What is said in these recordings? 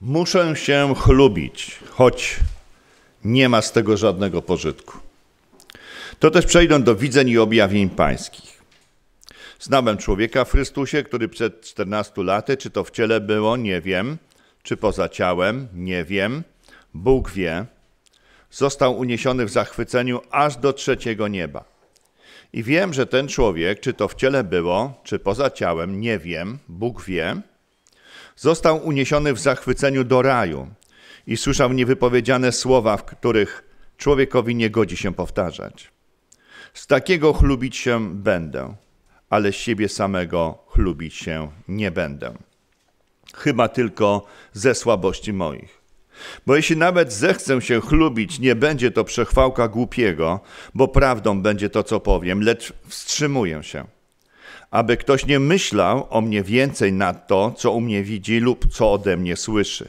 Muszę się chlubić, choć nie ma z tego żadnego pożytku. To też przejdą do widzeń i objawień pańskich. Znałem człowieka w Chrystusie, który przed 14 laty, czy to w ciele było, nie wiem, czy poza ciałem, nie wiem, Bóg wie, został uniesiony w zachwyceniu aż do trzeciego nieba. I wiem, że ten człowiek, czy to w ciele było, czy poza ciałem, nie wiem, Bóg wie, Został uniesiony w zachwyceniu do raju i słyszał niewypowiedziane słowa, w których człowiekowi nie godzi się powtarzać. Z takiego chlubić się będę, ale siebie samego chlubić się nie będę. Chyba tylko ze słabości moich. Bo jeśli nawet zechcę się chlubić, nie będzie to przechwałka głupiego, bo prawdą będzie to, co powiem, lecz wstrzymuję się aby ktoś nie myślał o mnie więcej nad to, co u mnie widzi lub co ode mnie słyszy.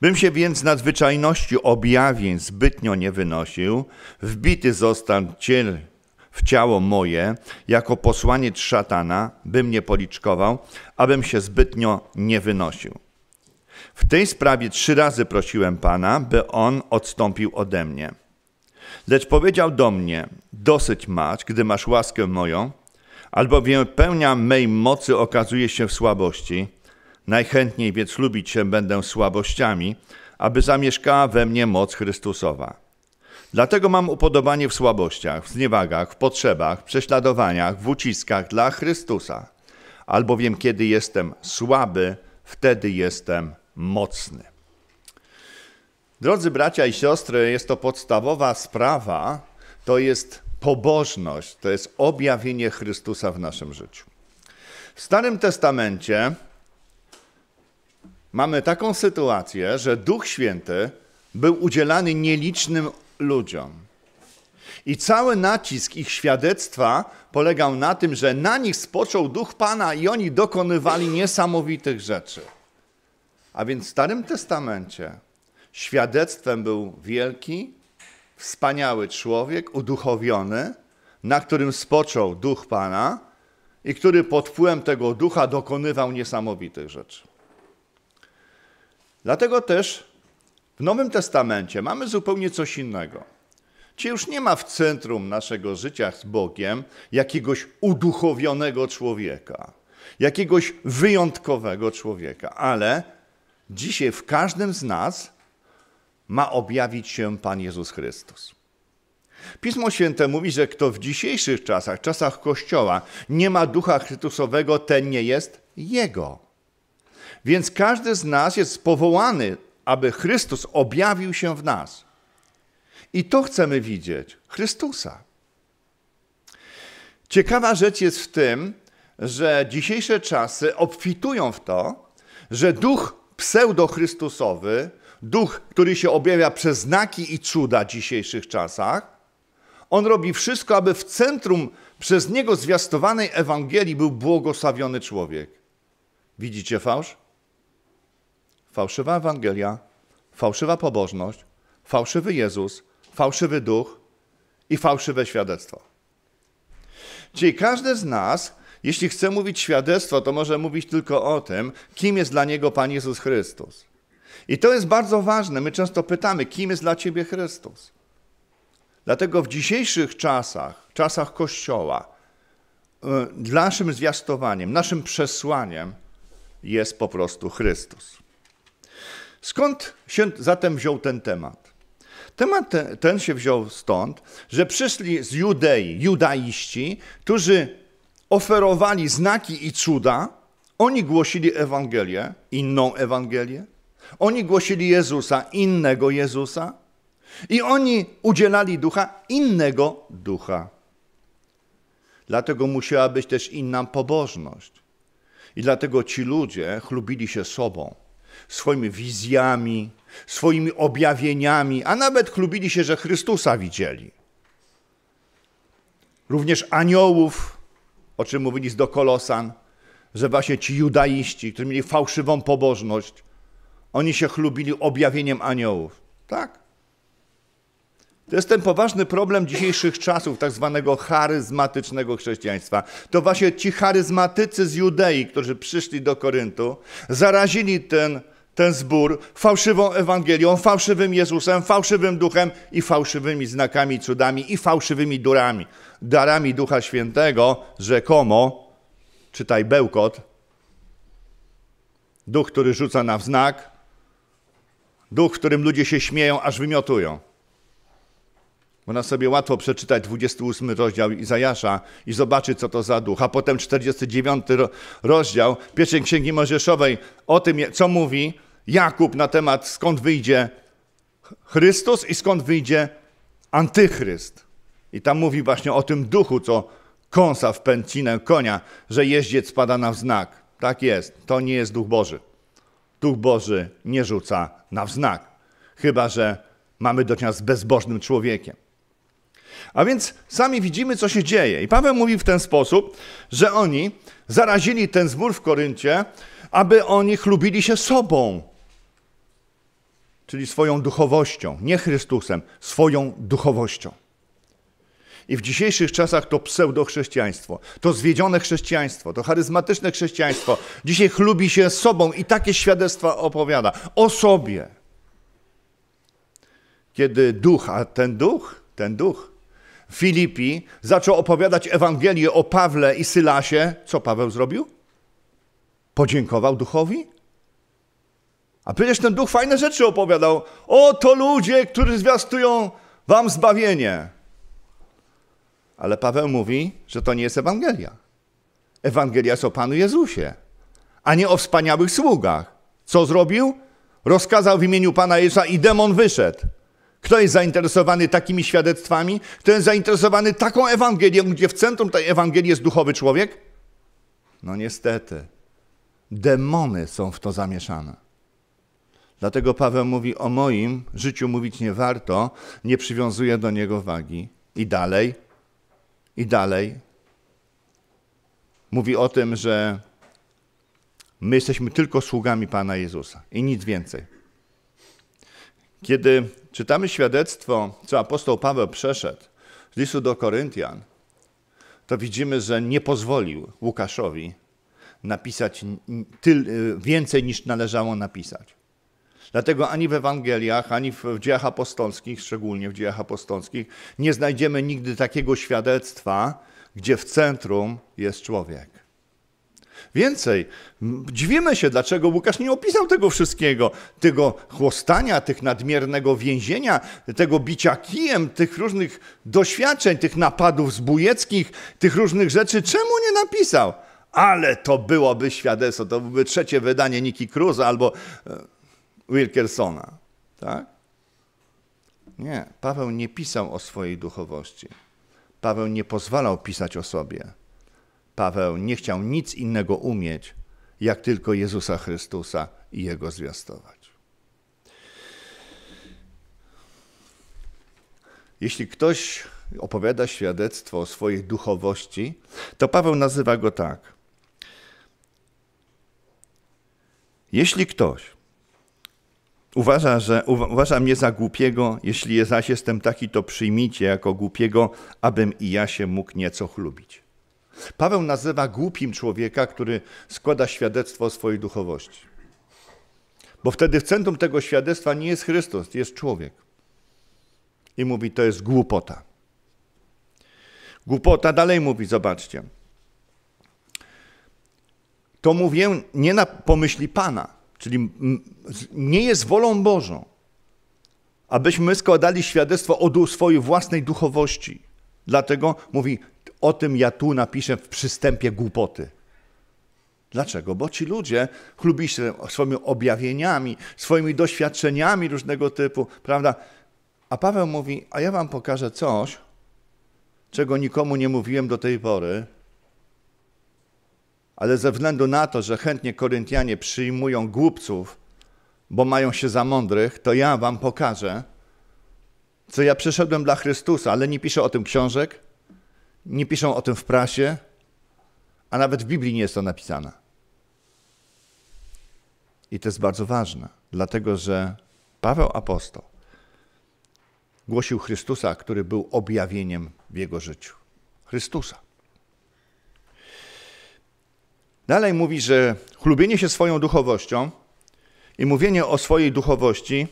Bym się więc nadzwyczajności objawień zbytnio nie wynosił, wbity został ciel w ciało moje, jako posłaniec szatana, bym nie policzkował, abym się zbytnio nie wynosił. W tej sprawie trzy razy prosiłem Pana, by On odstąpił ode mnie. Lecz powiedział do mnie, dosyć masz, gdy masz łaskę moją, Albowiem pełnia mej mocy okazuje się w słabości. Najchętniej więc lubić się będę słabościami, aby zamieszkała we mnie moc Chrystusowa. Dlatego mam upodobanie w słabościach, w zniewagach, w potrzebach, w prześladowaniach, w uciskach dla Chrystusa. Albowiem kiedy jestem słaby, wtedy jestem mocny. Drodzy bracia i siostry, jest to podstawowa sprawa, to jest pobożność to jest objawienie Chrystusa w naszym życiu. W Starym Testamencie mamy taką sytuację, że Duch Święty był udzielany nielicznym ludziom. I cały nacisk ich świadectwa polegał na tym, że na nich spoczął Duch Pana i oni dokonywali niesamowitych rzeczy. A więc w Starym Testamencie świadectwem był wielki wspaniały człowiek, uduchowiony, na którym spoczął duch Pana i który pod wpływem tego ducha dokonywał niesamowitych rzeczy. Dlatego też w Nowym Testamencie mamy zupełnie coś innego. Czy już nie ma w centrum naszego życia z Bogiem jakiegoś uduchowionego człowieka, jakiegoś wyjątkowego człowieka, ale dzisiaj w każdym z nas ma objawić się Pan Jezus Chrystus. Pismo Święte mówi, że kto w dzisiejszych czasach, czasach Kościoła, nie ma ducha Chrystusowego, ten nie jest Jego. Więc każdy z nas jest powołany, aby Chrystus objawił się w nas. I to chcemy widzieć Chrystusa. Ciekawa rzecz jest w tym, że dzisiejsze czasy obfitują w to, że duch pseudochrystusowy, duch, który się objawia przez znaki i cuda w dzisiejszych czasach, on robi wszystko, aby w centrum przez niego zwiastowanej Ewangelii był błogosławiony człowiek. Widzicie fałsz? Fałszywa Ewangelia, fałszywa pobożność, fałszywy Jezus, fałszywy duch i fałszywe świadectwo. Czyli każdy z nas, jeśli chce mówić świadectwo, to może mówić tylko o tym, kim jest dla niego Pan Jezus Chrystus. I to jest bardzo ważne. My często pytamy, kim jest dla ciebie Chrystus? Dlatego w dzisiejszych czasach, czasach Kościoła, y, naszym zwiastowaniem, naszym przesłaniem jest po prostu Chrystus. Skąd się zatem wziął ten temat? Temat ten się wziął stąd, że przyszli z Judei judaiści, którzy oferowali znaki i cuda. Oni głosili Ewangelię, inną Ewangelię, oni głosili Jezusa, innego Jezusa, i oni udzielali ducha, innego ducha. Dlatego musiała być też inna pobożność. I dlatego ci ludzie chlubili się sobą, swoimi wizjami, swoimi objawieniami, a nawet chlubili się, że Chrystusa widzieli. Również aniołów, o czym mówili z do Kolosan, że właśnie ci judaiści, którzy mieli fałszywą pobożność, oni się chlubili objawieniem aniołów. Tak. To jest ten poważny problem dzisiejszych czasów, tak zwanego charyzmatycznego chrześcijaństwa. To właśnie ci charyzmatycy z Judei, którzy przyszli do Koryntu, zarazili ten, ten zbór fałszywą Ewangelią, fałszywym Jezusem, fałszywym duchem i fałszywymi znakami, cudami i fałszywymi durami, darami Ducha Świętego, rzekomo, czytaj bełkot, duch, który rzuca na wznak, Duch, w którym ludzie się śmieją, aż wymiotują. Można sobie łatwo przeczytać 28 rozdział Izajasza i zobaczyć, co to za duch. A potem 49 rozdział pierwszej Księgi Mojżeszowej o tym, co mówi Jakub na temat skąd wyjdzie Chrystus i skąd wyjdzie Antychryst. I tam mówi właśnie o tym duchu, co kąsa w pęcinę konia, że jeździec pada na wznak. Tak jest, to nie jest duch Boży. Duch Boży nie rzuca na wznak, chyba że mamy do czynienia z bezbożnym człowiekiem. A więc sami widzimy, co się dzieje. I Paweł mówi w ten sposób, że oni zarazili ten zwór w Koryncie, aby oni chlubili się sobą, czyli swoją duchowością, nie Chrystusem, swoją duchowością. I w dzisiejszych czasach to pseudochrześcijaństwo, to zwiedzione chrześcijaństwo, to charyzmatyczne chrześcijaństwo. Dzisiaj chlubi się sobą i takie świadectwa opowiada o sobie. Kiedy duch, a ten duch, ten duch Filipi zaczął opowiadać Ewangelię o Pawle i Sylasie, co Paweł zrobił? Podziękował duchowi? A przecież ten duch fajne rzeczy opowiadał. Oto ludzie, którzy zwiastują wam zbawienie. Ale Paweł mówi, że to nie jest Ewangelia. Ewangelia jest o Panu Jezusie, a nie o wspaniałych sługach. Co zrobił? Rozkazał w imieniu Pana Jezusa i demon wyszedł. Kto jest zainteresowany takimi świadectwami? Kto jest zainteresowany taką Ewangelią, gdzie w centrum tej Ewangelii jest duchowy człowiek? No niestety, demony są w to zamieszane. Dlatego Paweł mówi: O moim życiu mówić nie warto, nie przywiązuje do niego wagi. I dalej, i dalej mówi o tym, że my jesteśmy tylko sługami Pana Jezusa i nic więcej. Kiedy czytamy świadectwo, co apostoł Paweł przeszedł z listu do Koryntian, to widzimy, że nie pozwolił Łukaszowi napisać więcej niż należało napisać. Dlatego ani w Ewangeliach, ani w, w dziejach apostolskich, szczególnie w dziejach apostolskich, nie znajdziemy nigdy takiego świadectwa, gdzie w centrum jest człowiek. Więcej, dziwimy się, dlaczego Łukasz nie opisał tego wszystkiego, tego chłostania, tych nadmiernego więzienia, tego bicia kijem, tych różnych doświadczeń, tych napadów zbójeckich, tych różnych rzeczy. Czemu nie napisał? Ale to byłoby świadectwo, to byłoby trzecie wydanie Niki Cruz albo e, Wilkersona. Tak? Nie, Paweł nie pisał o swojej duchowości. Paweł nie pozwalał pisać o sobie. Paweł nie chciał nic innego umieć, jak tylko Jezusa Chrystusa i Jego zwiastować. Jeśli ktoś opowiada świadectwo o swojej duchowości, to Paweł nazywa go tak. Jeśli ktoś Uważa, że, uważa mnie za głupiego, jeśli zaś jestem taki, to przyjmijcie jako głupiego, abym i ja się mógł nieco chlubić. Paweł nazywa głupim człowieka, który składa świadectwo o swojej duchowości. Bo wtedy w centrum tego świadectwa nie jest Chrystus, jest człowiek. I mówi, to jest głupota. Głupota dalej mówi, zobaczcie. To mówię nie na pomyśli Pana, Czyli nie jest wolą Bożą, abyśmy składali świadectwo o swojej własnej duchowości. Dlatego mówi, o tym ja tu napiszę w przystępie głupoty. Dlaczego? Bo ci ludzie chlubili się swoimi objawieniami, swoimi doświadczeniami różnego typu, prawda? A Paweł mówi, a ja wam pokażę coś, czego nikomu nie mówiłem do tej pory, ale ze względu na to, że chętnie Koryntianie przyjmują głupców, bo mają się za mądrych, to ja wam pokażę, co ja przyszedłem dla Chrystusa, ale nie piszę o tym książek, nie piszą o tym w prasie, a nawet w Biblii nie jest to napisane. I to jest bardzo ważne, dlatego że Paweł apostoł głosił Chrystusa, który był objawieniem w jego życiu. Chrystusa. Dalej mówi, że chlubienie się swoją duchowością i mówienie o swojej duchowości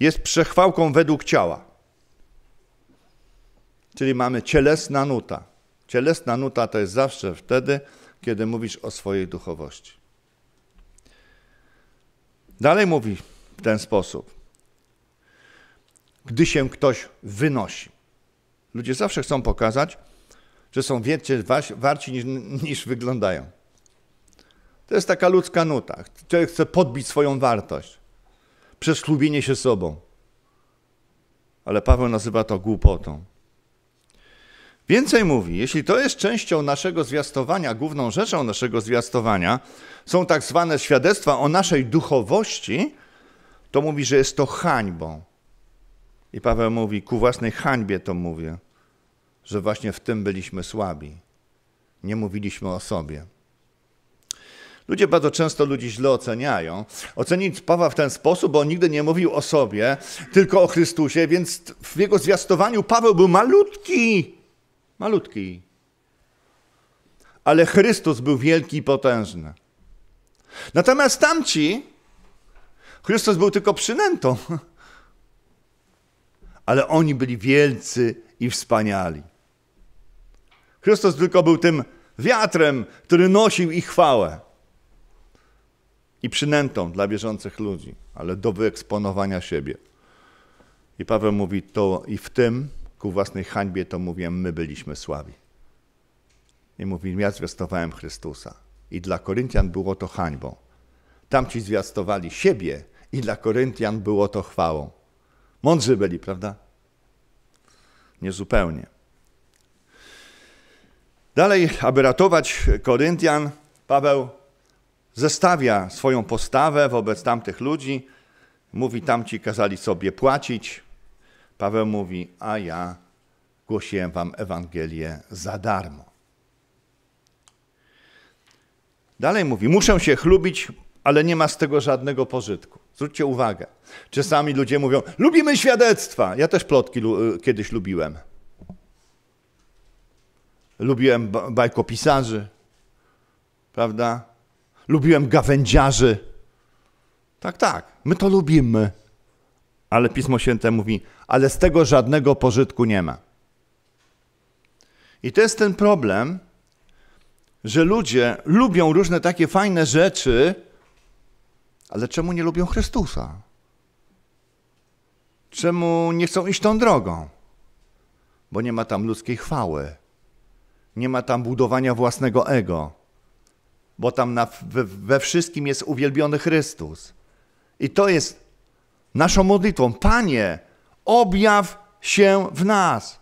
jest przechwałką według ciała. Czyli mamy cielesna nuta. Cielesna nuta to jest zawsze wtedy, kiedy mówisz o swojej duchowości. Dalej mówi w ten sposób. Gdy się ktoś wynosi. Ludzie zawsze chcą pokazać, że są więcej warci niż, niż wyglądają. To jest taka ludzka nuta. Człowiek chce podbić swoją wartość przez chlubienie się sobą. Ale Paweł nazywa to głupotą. Więcej mówi, jeśli to jest częścią naszego zwiastowania, główną rzeczą naszego zwiastowania, są tak zwane świadectwa o naszej duchowości, to mówi, że jest to hańbą. I Paweł mówi, ku własnej hańbie to mówię, że właśnie w tym byliśmy słabi. Nie mówiliśmy o sobie. Ludzie bardzo często ludzi źle oceniają. Ocenić Pawła w ten sposób, bo on nigdy nie mówił o sobie, tylko o Chrystusie, więc w jego zwiastowaniu Paweł był malutki. Malutki. Ale Chrystus był wielki i potężny. Natomiast tamci, Chrystus był tylko przynętą. Ale oni byli wielcy i wspaniali. Chrystus tylko był tym wiatrem, który nosił ich chwałę i przynętą dla wierzących ludzi, ale do wyeksponowania siebie. I Paweł mówi to i w tym, ku własnej hańbie, to mówiłem, my byliśmy sławi. I mówi, ja zwiastowałem Chrystusa. I dla Koryntian było to hańbą. Tamci zwiastowali siebie i dla Koryntian było to chwałą. Mądrzy byli, prawda? Niezupełnie. Dalej, aby ratować Koryntian, Paweł zestawia swoją postawę wobec tamtych ludzi. Mówi, tamci kazali sobie płacić. Paweł mówi, a ja głosiłem wam Ewangelię za darmo. Dalej mówi, muszę się chlubić, ale nie ma z tego żadnego pożytku. Zwróćcie uwagę. Czasami ludzie mówią, lubimy świadectwa. Ja też plotki y, kiedyś lubiłem. Lubiłem bajkopisarzy, prawda? lubiłem gawędziarzy. Tak, tak, my to lubimy. Ale Pismo Święte mówi, ale z tego żadnego pożytku nie ma. I to jest ten problem, że ludzie lubią różne takie fajne rzeczy, ale czemu nie lubią Chrystusa? Czemu nie chcą iść tą drogą? Bo nie ma tam ludzkiej chwały, nie ma tam budowania własnego ego, bo tam na, we, we wszystkim jest uwielbiony Chrystus. I to jest naszą modlitwą. Panie, objaw się w nas.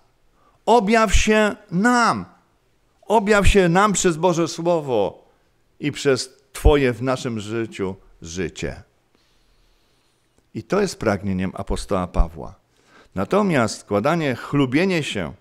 Objaw się nam. Objaw się nam przez Boże Słowo i przez Twoje w naszym życiu życie. I to jest pragnieniem apostoła Pawła. Natomiast składanie, chlubienie się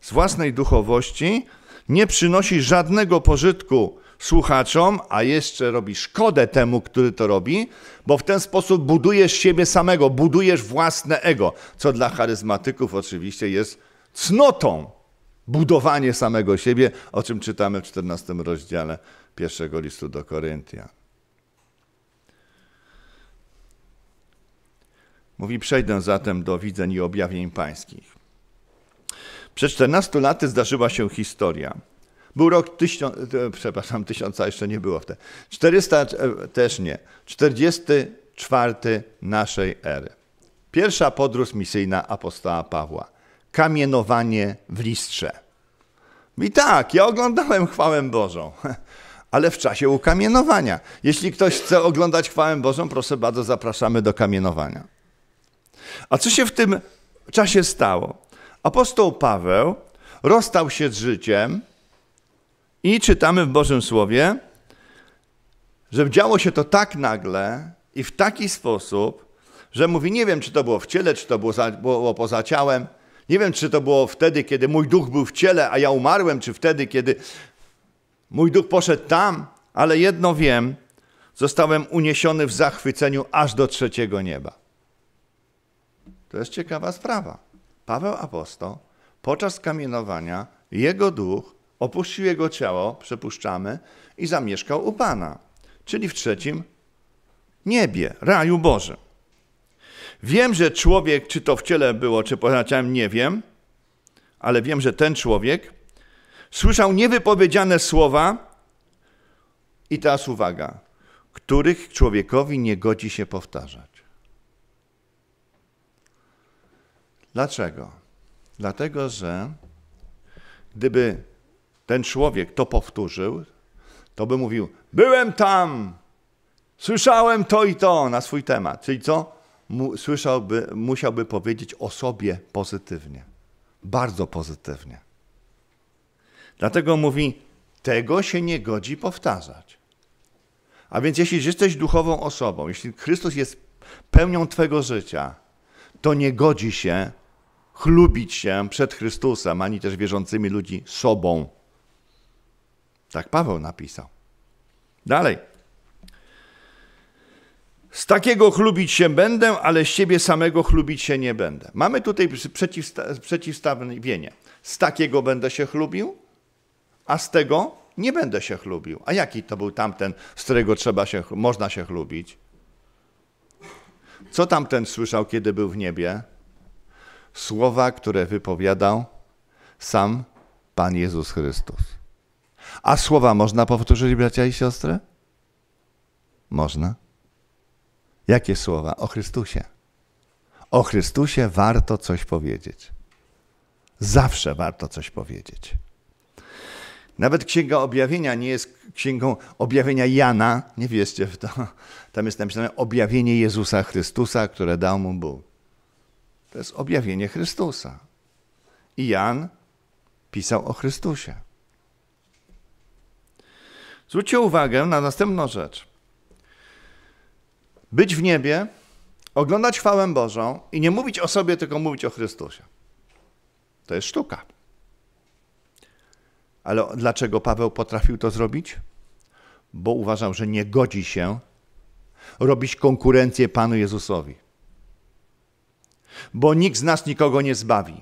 z własnej duchowości nie przynosi żadnego pożytku słuchaczom, a jeszcze robi szkodę temu, który to robi, bo w ten sposób budujesz siebie samego, budujesz własne ego, co dla charyzmatyków oczywiście jest cnotą. Budowanie samego siebie, o czym czytamy w 14 rozdziale pierwszego listu do Koryntia. Mówi, przejdę zatem do widzeń i objawień pańskich. Przez 14 laty zdarzyła się historia – był rok 1000, e, przepraszam, 1000 jeszcze nie było wtedy. 400 e, też nie. 44 naszej ery. Pierwsza podróż misyjna apostoła Pawła. Kamienowanie w listrze. I tak, ja oglądałem chwałę Bożą, ale w czasie ukamienowania. Jeśli ktoś chce oglądać chwałę Bożą, proszę bardzo, zapraszamy do kamienowania. A co się w tym czasie stało? Apostoł Paweł rozstał się z życiem, i czytamy w Bożym Słowie, że działo się to tak nagle i w taki sposób, że mówi, nie wiem, czy to było w ciele, czy to było, za, było poza ciałem, nie wiem, czy to było wtedy, kiedy mój duch był w ciele, a ja umarłem, czy wtedy, kiedy mój duch poszedł tam, ale jedno wiem, zostałem uniesiony w zachwyceniu aż do trzeciego nieba. To jest ciekawa sprawa. Paweł apostoł podczas kamienowania jego duch opuścił jego ciało, przepuszczamy, i zamieszkał u Pana, czyli w trzecim niebie, raju Bożym. Wiem, że człowiek, czy to w ciele było, czy poza ciałem, nie wiem, ale wiem, że ten człowiek słyszał niewypowiedziane słowa i teraz uwaga, których człowiekowi nie godzi się powtarzać. Dlaczego? Dlatego, że gdyby ten człowiek to powtórzył, to by mówił: Byłem tam, słyszałem to i to na swój temat. Czyli co? Mu, słyszałby, musiałby powiedzieć o sobie pozytywnie, bardzo pozytywnie. Dlatego mówi: Tego się nie godzi powtarzać. A więc, jeśli jesteś duchową osobą, jeśli Chrystus jest pełnią twojego życia, to nie godzi się chlubić się przed Chrystusem, ani też wierzącymi ludzi sobą. Tak Paweł napisał. Dalej. Z takiego chlubić się będę, ale z siebie samego chlubić się nie będę. Mamy tutaj przeciwstawienie. Z takiego będę się chlubił, a z tego nie będę się chlubił. A jaki to był tamten, z którego trzeba się, można się chlubić? Co tamten słyszał, kiedy był w niebie? Słowa, które wypowiadał sam Pan Jezus Chrystus. A słowa można powtórzyć, bracia i siostry? Można. Jakie słowa? O Chrystusie. O Chrystusie warto coś powiedzieć. Zawsze warto coś powiedzieć. Nawet Księga Objawienia nie jest Księgą Objawienia Jana, nie wierzcie w to. Tam jest napisane objawienie Jezusa Chrystusa, które dał mu Bóg. To jest objawienie Chrystusa. I Jan pisał o Chrystusie. Zwróćcie uwagę na następną rzecz. Być w niebie, oglądać chwałę Bożą i nie mówić o sobie, tylko mówić o Chrystusie. To jest sztuka. Ale dlaczego Paweł potrafił to zrobić? Bo uważał, że nie godzi się robić konkurencję Panu Jezusowi. Bo nikt z nas nikogo nie zbawi.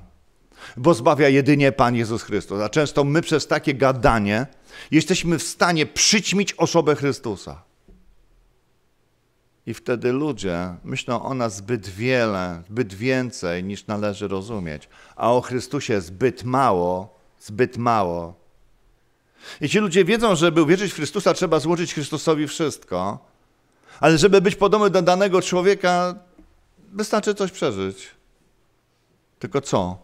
Bo zbawia jedynie Pan Jezus Chrystus. A często my przez takie gadanie Jesteśmy w stanie przyćmić osobę Chrystusa. I wtedy ludzie myślą o nas zbyt wiele, zbyt więcej niż należy rozumieć, a o Chrystusie zbyt mało, zbyt mało. I ci ludzie wiedzą, że żeby uwierzyć w Chrystusa, trzeba złożyć Chrystusowi wszystko, ale żeby być podobny do danego człowieka, wystarczy coś przeżyć. Tylko co?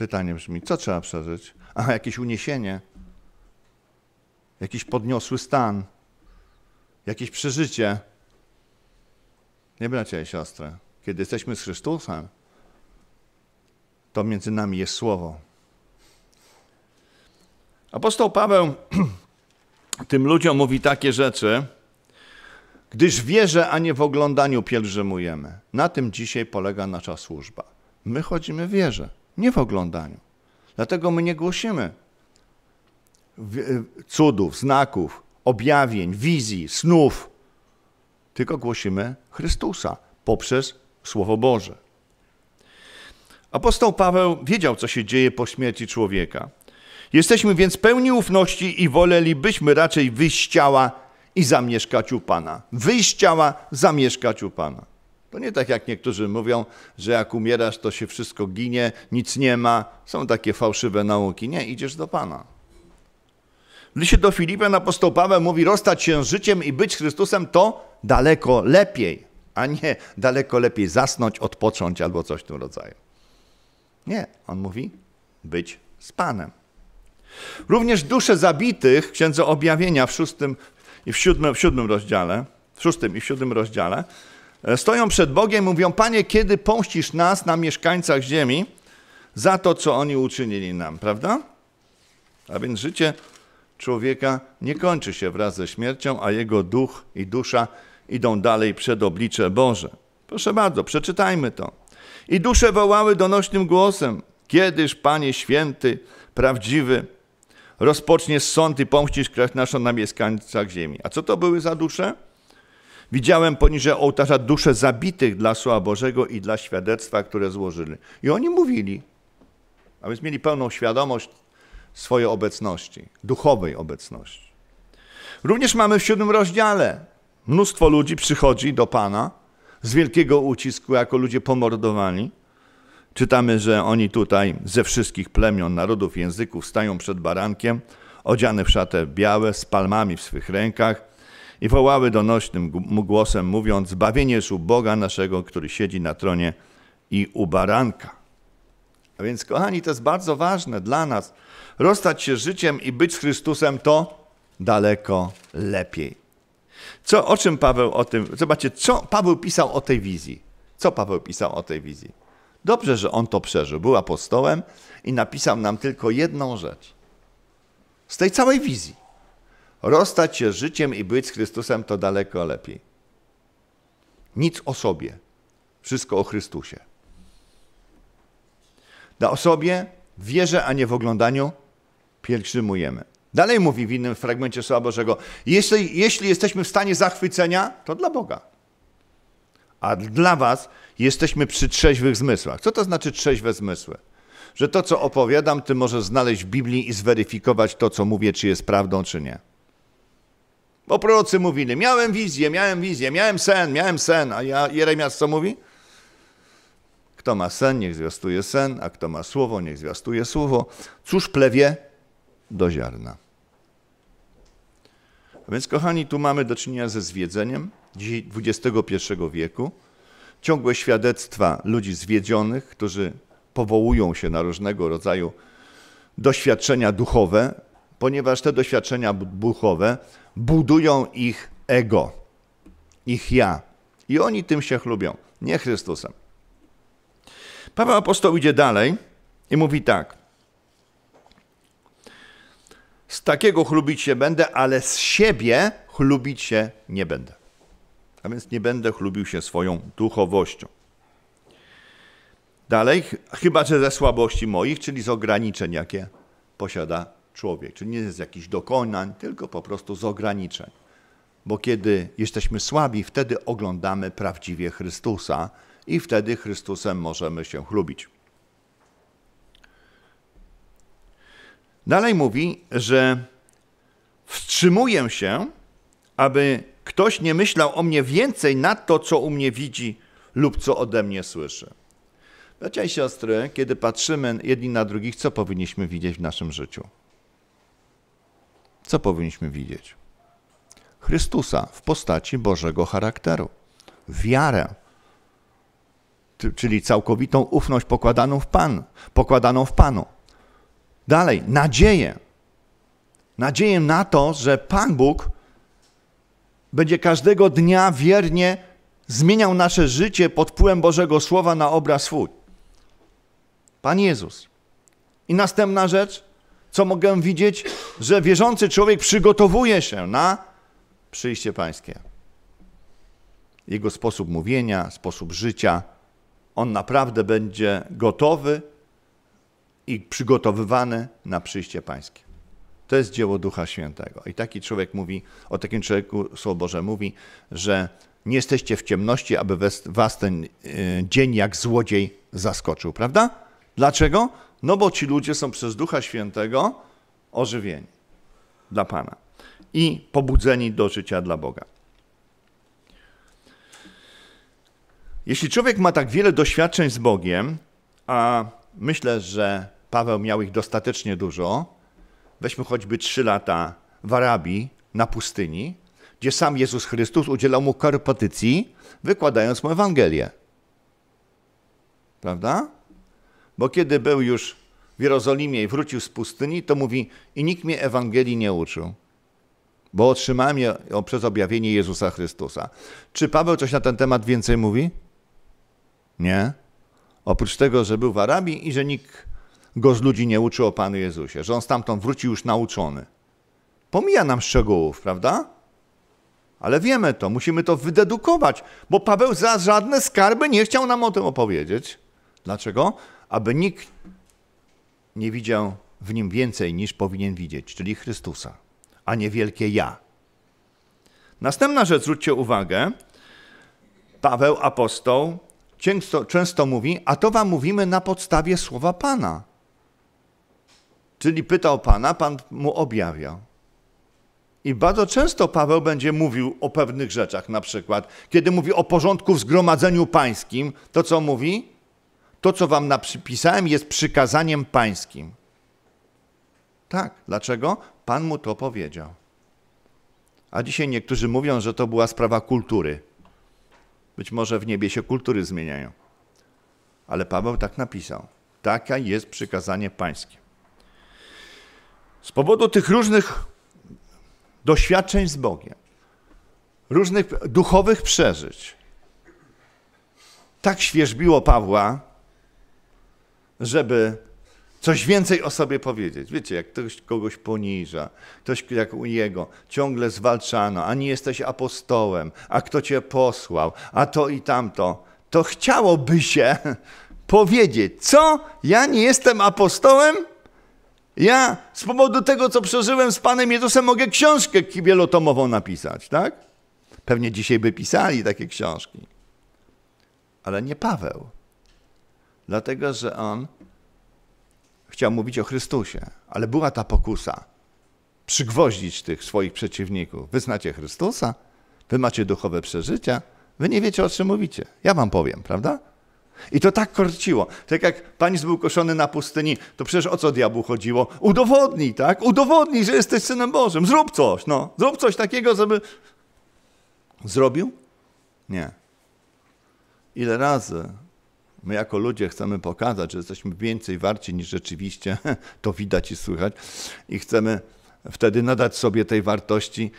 Pytanie brzmi, co trzeba przeżyć? Aha, jakieś uniesienie, jakiś podniosły stan, jakieś przeżycie. Nie bracia i siostry, kiedy jesteśmy z Chrystusem, to między nami jest Słowo. Apostoł Paweł tym ludziom mówi takie rzeczy, gdyż wierzę, a nie w oglądaniu pielgrzymujemy. Na tym dzisiaj polega nasza służba. My chodzimy w wierze nie w oglądaniu. Dlatego my nie głosimy e, cudów, znaków, objawień, wizji, snów, tylko głosimy Chrystusa poprzez Słowo Boże. Apostoł Paweł wiedział, co się dzieje po śmierci człowieka. Jesteśmy więc pełni ufności i wolelibyśmy raczej wyjść ciała i zamieszkać u Pana. Wyjść ciała, zamieszkać u Pana. To nie tak jak niektórzy mówią, że jak umierasz, to się wszystko ginie, nic nie ma. Są takie fałszywe nauki. Nie, idziesz do Pana. W liście do Filipa apostoł Paweł mówi, rozstać się z życiem i być Chrystusem to daleko lepiej, a nie daleko lepiej zasnąć, odpocząć albo coś w tym rodzaju. Nie, on mówi, być z Panem. Również dusze zabitych w Księdze Objawienia w szóstym i w siódmym, w siódmym rozdziale, w szóstym i w siódmym rozdziale, E, stoją przed Bogiem, i mówią: Panie, kiedy pomścisz nas na mieszkańcach ziemi za to, co oni uczynili nam, prawda? A więc życie człowieka nie kończy się wraz ze śmiercią, a jego duch i dusza idą dalej przed oblicze Boże. Proszę bardzo, przeczytajmy to. I dusze wołały donośnym głosem: Kiedyż, Panie święty, prawdziwy, rozpoczniesz sąd i pomścisz krew naszą na mieszkańcach ziemi. A co to były za dusze? Widziałem poniżej ołtarza dusze zabitych dla słowa Bożego i dla świadectwa, które złożyli. I oni mówili, a więc mieli pełną świadomość swojej obecności, duchowej obecności. Również mamy w siódmym rozdziale. Mnóstwo ludzi przychodzi do Pana z wielkiego ucisku, jako ludzie pomordowani. Czytamy, że oni tutaj ze wszystkich plemion, narodów, języków stają przed barankiem, odziane w szatę białe, z palmami w swych rękach i wołały donośnym głosem, mówiąc: Zbawienie jest u Boga naszego, który siedzi na tronie i u baranka. A więc, kochani, to jest bardzo ważne dla nas. Rozstać się życiem i być z Chrystusem to daleko lepiej. Co, o czym Paweł o tym. Zobaczcie, co Paweł pisał o tej wizji. Co Paweł pisał o tej wizji? Dobrze, że on to przeżył. Był apostołem i napisał nam tylko jedną rzecz z tej całej wizji. Rozstać się z życiem i być z Chrystusem to daleko lepiej. Nic o sobie, wszystko o Chrystusie. Na osobie, wierze, a nie w oglądaniu pielgrzymujemy. Dalej mówi w innym fragmencie Słowa Bożego, jeśli, jeśli jesteśmy w stanie zachwycenia, to dla Boga. A dla was jesteśmy przy trzeźwych zmysłach. Co to znaczy trzeźwe zmysły? Że to, co opowiadam, ty możesz znaleźć w Biblii i zweryfikować to, co mówię, czy jest prawdą, czy nie. Bo prorocy mówili, miałem wizję, miałem wizję, miałem sen, miałem sen. A ja, Jeremiasz co mówi? Kto ma sen, niech zwiastuje sen, a kto ma słowo, niech zwiastuje słowo. Cóż plewie do ziarna. A więc, kochani, tu mamy do czynienia ze zwiedzeniem XXI wieku. Ciągłe świadectwa ludzi zwiedzionych, którzy powołują się na różnego rodzaju doświadczenia duchowe, ponieważ te doświadczenia duchowe budują ich ego, ich ja. I oni tym się chlubią, nie Chrystusem. Paweł apostoł idzie dalej i mówi tak. Z takiego chlubić się będę, ale z siebie chlubić się nie będę. A więc nie będę chlubił się swoją duchowością. Dalej, chyba że ze słabości moich, czyli z ograniczeń, jakie posiada człowiek, czyli nie z jakichś dokonań, tylko po prostu z ograniczeń. Bo kiedy jesteśmy słabi, wtedy oglądamy prawdziwie Chrystusa i wtedy Chrystusem możemy się chlubić. Dalej mówi, że wstrzymuję się, aby ktoś nie myślał o mnie więcej na to, co u mnie widzi lub co ode mnie słyszy. Bracia i siostry, kiedy patrzymy jedni na drugich, co powinniśmy widzieć w naszym życiu? co powinniśmy widzieć? Chrystusa w postaci Bożego charakteru, wiarę, czyli całkowitą ufność pokładaną w Pan, pokładaną w Panu. Dalej, nadzieję. Nadzieję na to, że Pan Bóg będzie każdego dnia wiernie zmieniał nasze życie pod wpływem Bożego Słowa na obraz swój. Pan Jezus. I następna rzecz, co mogę widzieć, że wierzący człowiek przygotowuje się na przyjście Pańskie. Jego sposób mówienia, sposób życia, on naprawdę będzie gotowy i przygotowywany na przyjście Pańskie. To jest dzieło Ducha Świętego. I taki człowiek mówi, o takim człowieku Słowo Boże mówi, że nie jesteście w ciemności, aby was ten e, dzień jak złodziej zaskoczył, prawda? Dlaczego? No bo ci ludzie są przez Ducha Świętego ożywieni dla Pana i pobudzeni do życia dla Boga. Jeśli człowiek ma tak wiele doświadczeń z Bogiem, a myślę, że Paweł miał ich dostatecznie dużo, weźmy choćby trzy lata w Arabii na pustyni, gdzie sam Jezus Chrystus udzielał mu korpetycji, wykładając mu Ewangelię. Prawda? Bo kiedy był już w Jerozolimie i wrócił z pustyni, to mówi: I nikt mnie Ewangelii nie uczył, bo otrzymałem je przez objawienie Jezusa Chrystusa. Czy Paweł coś na ten temat więcej mówi? Nie. Oprócz tego, że był w Arabii i że nikt go z ludzi nie uczył o Panu Jezusie, że on stamtąd wrócił już nauczony. Pomija nam szczegółów, prawda? Ale wiemy to, musimy to wydedukować, bo Paweł za żadne skarby nie chciał nam o tym opowiedzieć. Dlaczego? Aby nikt nie widział w nim więcej niż powinien widzieć, czyli Chrystusa, a nie wielkie ja. Następna rzecz, zwróćcie uwagę, Paweł, apostoł, często, często mówi, a to wam mówimy na podstawie słowa Pana. Czyli pytał Pana, Pan mu objawiał. I bardzo często Paweł będzie mówił o pewnych rzeczach, na przykład, kiedy mówi o porządku w zgromadzeniu pańskim, to co mówi? To, co wam napisałem, jest przykazaniem pańskim. Tak. Dlaczego? Pan mu to powiedział. A dzisiaj niektórzy mówią, że to była sprawa kultury. Być może w niebie się kultury zmieniają. Ale Paweł tak napisał. Taka jest przykazanie pańskie. Z powodu tych różnych doświadczeń z Bogiem, różnych duchowych przeżyć, tak świeżbiło Pawła, żeby coś więcej o sobie powiedzieć. Wiecie, jak ktoś kogoś poniża, ktoś jak u niego ciągle zwalczano, a nie jesteś apostołem, a kto cię posłał, a to i tamto, to chciałoby się powiedzieć, co? Ja nie jestem apostołem? Ja z powodu tego, co przeżyłem z Panem Jezusem, mogę książkę wielotomową napisać, tak? Pewnie dzisiaj by pisali takie książki. Ale nie Paweł dlatego że on chciał mówić o Chrystusie, ale była ta pokusa przygwoździć tych swoich przeciwników. Wy znacie Chrystusa, wy macie duchowe przeżycia, wy nie wiecie o czym mówicie. Ja wam powiem, prawda? I to tak korciło. Tak jak pan był koszony na pustyni, to przecież o co diabłu chodziło? Udowodnij, tak? Udowodnij, że jesteś synem Bożym. Zrób coś, no. Zrób coś takiego, żeby. Zrobił? Nie. Ile razy My jako ludzie chcemy pokazać, że jesteśmy więcej warci niż rzeczywiście, to widać i słychać, i chcemy wtedy nadać sobie tej wartości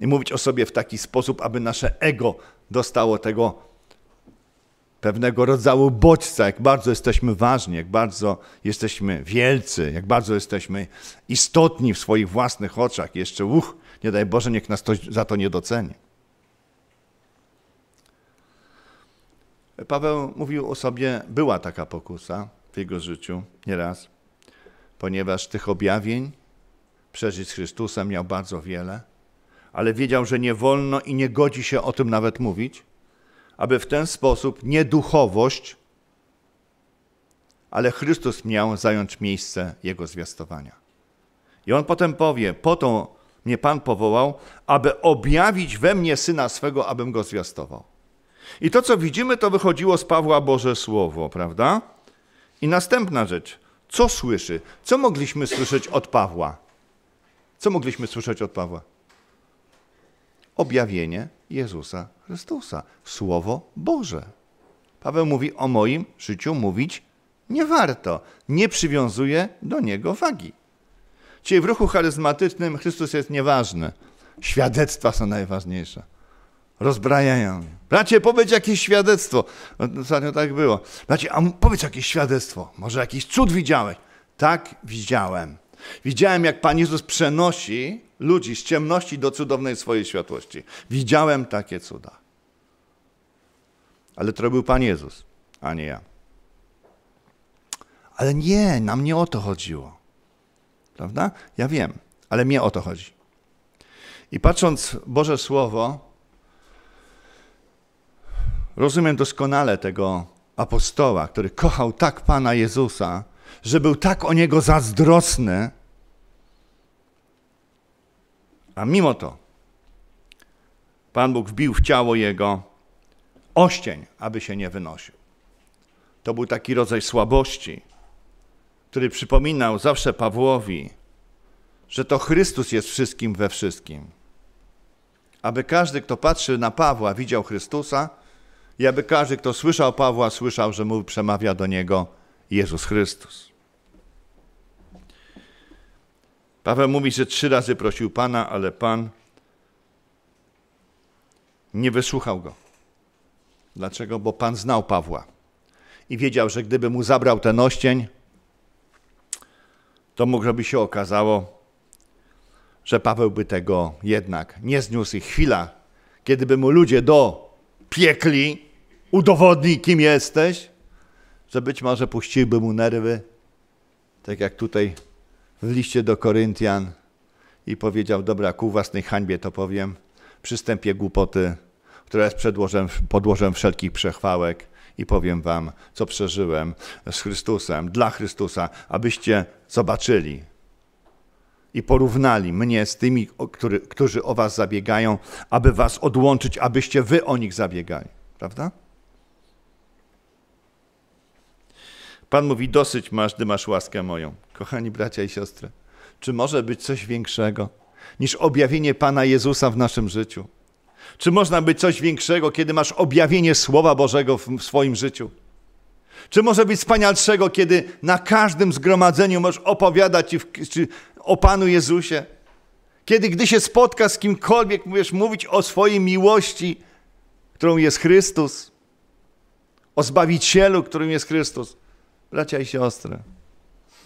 i mówić o sobie w taki sposób, aby nasze ego dostało tego pewnego rodzaju bodźca, jak bardzo jesteśmy ważni, jak bardzo jesteśmy wielcy, jak bardzo jesteśmy istotni w swoich własnych oczach. I jeszcze, uch, nie daj Boże, niech nas za to nie doceni. Paweł mówił o sobie, była taka pokusa w jego życiu nieraz, ponieważ tych objawień przeżyć z Chrystusem miał bardzo wiele, ale wiedział, że nie wolno i nie godzi się o tym nawet mówić, aby w ten sposób nieduchowość, ale Chrystus miał zająć miejsce jego zwiastowania. I on potem powie: Po to mnie Pan powołał, aby objawić we mnie syna swego, abym go zwiastował. I to, co widzimy, to wychodziło z Pawła Boże Słowo, prawda? I następna rzecz. Co słyszy? Co mogliśmy słyszeć od Pawła? Co mogliśmy słyszeć od Pawła? Objawienie Jezusa Chrystusa, Słowo Boże. Paweł mówi: O moim życiu mówić nie warto, nie przywiązuje do niego wagi. Czyli w ruchu charyzmatycznym Chrystus jest nieważny, świadectwa są najważniejsze. Rozbrajają Bracie, powiedz jakieś świadectwo. No, ostatnio tak było. Bracie, a powiedz jakieś świadectwo. Może jakiś cud widziałeś? Tak, widziałem. Widziałem, jak Pan Jezus przenosi ludzi z ciemności do cudownej swojej światłości. Widziałem takie cuda. Ale to robił Pan Jezus, a nie ja. Ale nie, nam nie o to chodziło. Prawda? Ja wiem, ale mnie o to chodzi. I patrząc Boże Słowo, Rozumiem doskonale tego apostoła, który kochał tak Pana Jezusa, że był tak o niego zazdrosny, a mimo to Pan Bóg wbił w ciało jego oścień, aby się nie wynosił. To był taki rodzaj słabości, który przypominał zawsze Pawłowi, że to Chrystus jest wszystkim we wszystkim. Aby każdy, kto patrzy na Pawła, widział Chrystusa, i aby każdy, kto słyszał Pawła, słyszał, że mu przemawia do niego Jezus Chrystus. Paweł mówi, że trzy razy prosił Pana, ale Pan nie wysłuchał go. Dlaczego? Bo Pan znał Pawła i wiedział, że gdyby mu zabrał ten oścień, to mogłoby się okazało, że Paweł by tego jednak nie zniósł i chwila, kiedyby mu ludzie do piekli, udowodnij, kim jesteś, że być może puściłby mu nerwy, tak jak tutaj w liście do Koryntian i powiedział, dobra, ku własnej hańbie to powiem, przystępie głupoty, która jest przedłożem, podłożem wszelkich przechwałek i powiem wam, co przeżyłem z Chrystusem, dla Chrystusa, abyście zobaczyli i porównali mnie z tymi, którzy o was zabiegają, aby was odłączyć, abyście wy o nich zabiegali. Prawda? Pan mówi: Dosyć masz, gdy masz łaskę moją. Kochani bracia i siostry, czy może być coś większego niż objawienie Pana Jezusa w naszym życiu? Czy można być coś większego, kiedy masz objawienie Słowa Bożego w swoim życiu? Czy może być wspanialszego, kiedy na każdym zgromadzeniu możesz opowiadać o Panu Jezusie? Kiedy, gdy się spotka z kimkolwiek, możesz mówić o swojej miłości, którą jest Chrystus, o Zbawicielu, którym jest Chrystus bracia i siostry.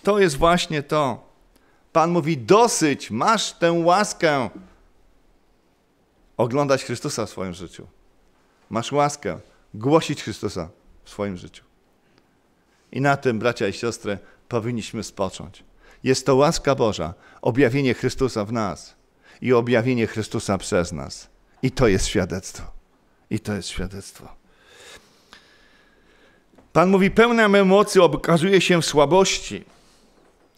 To jest właśnie to. Pan mówi: dosyć, masz tę łaskę oglądać Chrystusa w swoim życiu. Masz łaskę głosić Chrystusa w swoim życiu. I na tym, bracia i siostry, powinniśmy spocząć. Jest to łaska Boża, objawienie Chrystusa w nas i objawienie Chrystusa przez nas. I to jest świadectwo. I to jest świadectwo. Pan mówi, pełna emocji okazuje się w słabości.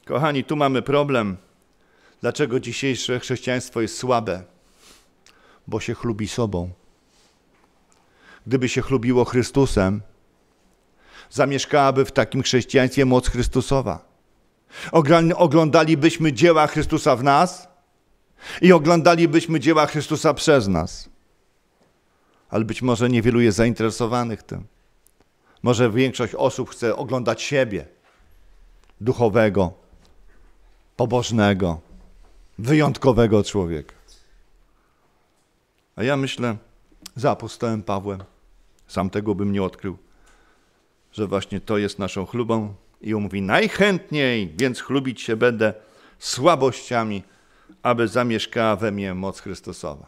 Kochani, tu mamy problem. Dlaczego dzisiejsze chrześcijaństwo jest słabe? Bo się chlubi sobą. Gdyby się chlubiło Chrystusem, zamieszkałaby w takim chrześcijaństwie moc Chrystusowa. Oglądalibyśmy dzieła Chrystusa w nas i oglądalibyśmy dzieła Chrystusa przez nas. Ale być może niewielu jest zainteresowanych tym. Może większość osób chce oglądać siebie duchowego, pobożnego, wyjątkowego człowieka. A ja myślę, za apostołem Pawłem, sam tego bym nie odkrył, że właśnie to jest naszą chlubą i on mówi najchętniej, więc chlubić się będę słabościami, aby zamieszkała we mnie moc Chrystusowa.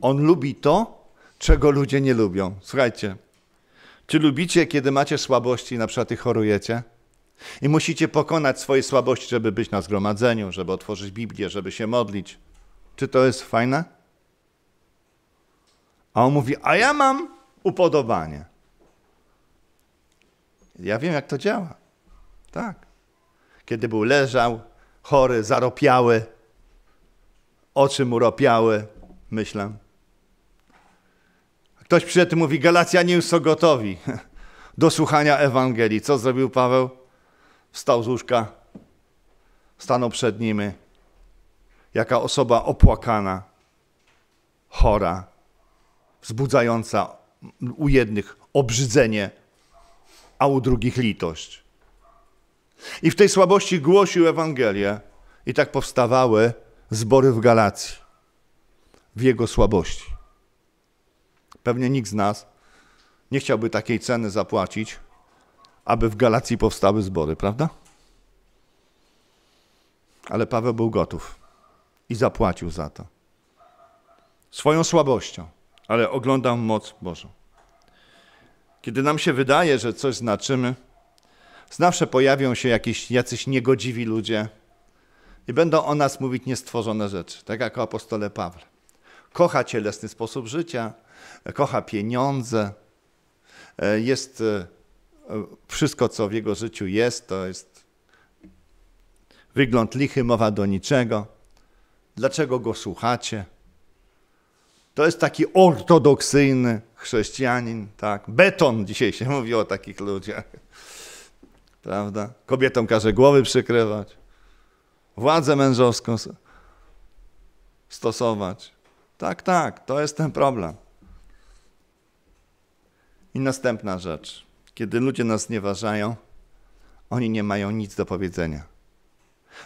On lubi to, czego ludzie nie lubią. Słuchajcie, czy lubicie, kiedy macie słabości, na przykład i chorujecie? I musicie pokonać swoje słabości, żeby być na zgromadzeniu, żeby otworzyć Biblię, żeby się modlić. Czy to jest fajne? A on mówi: A ja mam upodobanie. Ja wiem, jak to działa. Tak. Kiedy był leżał, chory, zaropiały, oczy mu ropiały, myślę. Ktoś przyszedł i mówi, Galacjanie już są gotowi do słuchania Ewangelii. Co zrobił Paweł? Wstał z łóżka, stanął przed nimi, jaka osoba opłakana, chora, wzbudzająca u jednych obrzydzenie, a u drugich litość. I w tej słabości głosił Ewangelię i tak powstawały zbory w Galacji, w jego słabości. Pewnie nikt z nas nie chciałby takiej ceny zapłacić, aby w Galacji powstały zbory, prawda? Ale Paweł był gotów i zapłacił za to. Swoją słabością, ale oglądam moc Bożą. Kiedy nam się wydaje, że coś znaczymy, zawsze pojawią się jakieś, jacyś niegodziwi ludzie i będą o nas mówić niestworzone rzeczy, tak jak o apostole Pawle. Kocha cielesny sposób życia, kocha pieniądze, e, jest e, wszystko, co w jego życiu jest, to jest wygląd lichy, mowa do niczego. Dlaczego go słuchacie? To jest taki ortodoksyjny chrześcijanin, tak? Beton dzisiaj się mówi o takich ludziach. Prawda? Kobietom każe głowy przykrywać, władzę mężowską stosować. Tak, tak, to jest ten problem. I następna rzecz. Kiedy ludzie nas znieważają, oni nie mają nic do powiedzenia.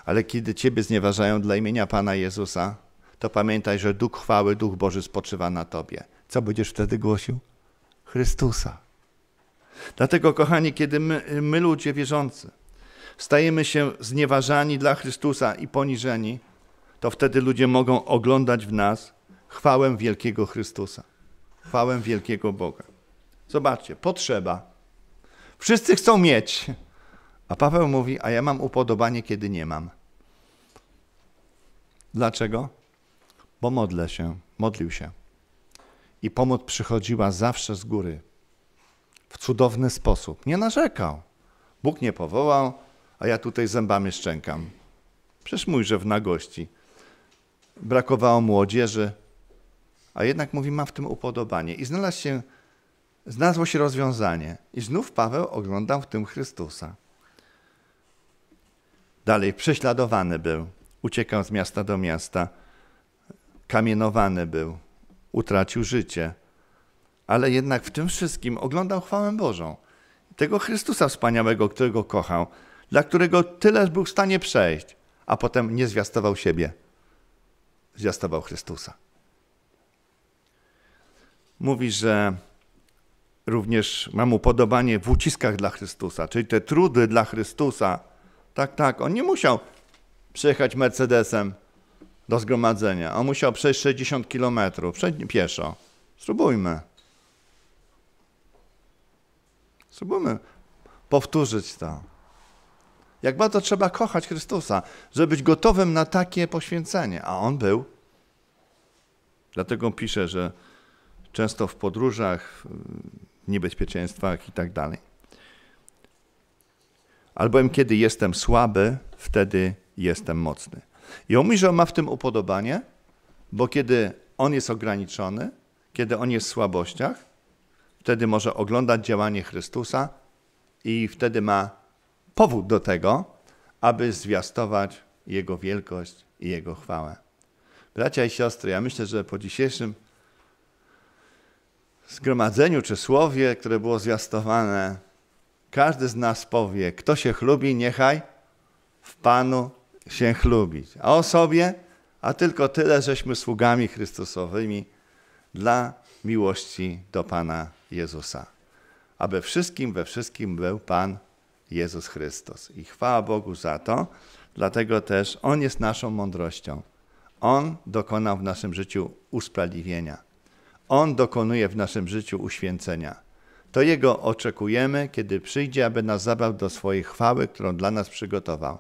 Ale kiedy Ciebie znieważają dla imienia Pana Jezusa, to pamiętaj, że Duch chwały, Duch Boży spoczywa na Tobie. Co będziesz wtedy głosił? Chrystusa. Dlatego, kochani, kiedy my, my ludzie wierzący stajemy się znieważani dla Chrystusa i poniżeni, to wtedy ludzie mogą oglądać w nas chwałę wielkiego Chrystusa, chwałę wielkiego Boga. Zobaczcie, potrzeba. Wszyscy chcą mieć. A Paweł mówi, a ja mam upodobanie, kiedy nie mam. Dlaczego? Bo modlę się, modlił się. I pomoc przychodziła zawsze z góry. W cudowny sposób. Nie narzekał. Bóg nie powołał, a ja tutaj zębami szczękam. Przecież mój, że w nagości. Brakowało młodzieży, a jednak mówi, ma w tym upodobanie. I znalazł się znalazło się rozwiązanie. I znów Paweł oglądał w tym Chrystusa. Dalej, prześladowany był, uciekał z miasta do miasta, kamienowany był, utracił życie. Ale jednak w tym wszystkim oglądał chwałę Bożą. Tego Chrystusa wspaniałego, którego kochał, dla którego tyle był w stanie przejść, a potem nie zwiastował siebie, zwiastował Chrystusa. Mówi, że również mam upodobanie w uciskach dla Chrystusa, czyli te trudy dla Chrystusa. Tak, tak, on nie musiał przyjechać Mercedesem do zgromadzenia. On musiał przejść 60 kilometrów pieszo. Spróbujmy. Spróbujmy powtórzyć to. Jak bardzo trzeba kochać Chrystusa, żeby być gotowym na takie poświęcenie. A on był. Dlatego pisze, że często w podróżach, niebezpieczeństwach i tak dalej. Albowiem kiedy jestem słaby, wtedy jestem mocny. I on ma w tym upodobanie, bo kiedy on jest ograniczony, kiedy on jest w słabościach, wtedy może oglądać działanie Chrystusa i wtedy ma powód do tego, aby zwiastować Jego wielkość i Jego chwałę. Bracia i siostry, ja myślę, że po dzisiejszym zgromadzeniu czy słowie, które było zwiastowane, każdy z nas powie, kto się chlubi, niechaj w Panu się chlubić. A o sobie, a tylko tyle, żeśmy sługami Chrystusowymi dla miłości do Pana Jezusa. Aby wszystkim, we wszystkim był Pan Jezus Chrystus. I chwała Bogu za to, dlatego też On jest naszą mądrością. On dokonał w naszym życiu usprawiedliwienia. On dokonuje w naszym życiu uświęcenia. To Jego oczekujemy, kiedy przyjdzie, aby nas zabrał do swojej chwały, którą dla nas przygotował.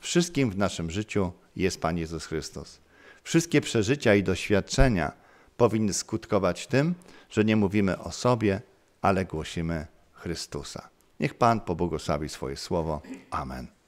Wszystkim w naszym życiu jest Pan Jezus Chrystus. Wszystkie przeżycia i doświadczenia powinny skutkować tym, że nie mówimy o sobie, ale głosimy Chrystusa. Niech Pan pobłogosławi swoje słowo. Amen.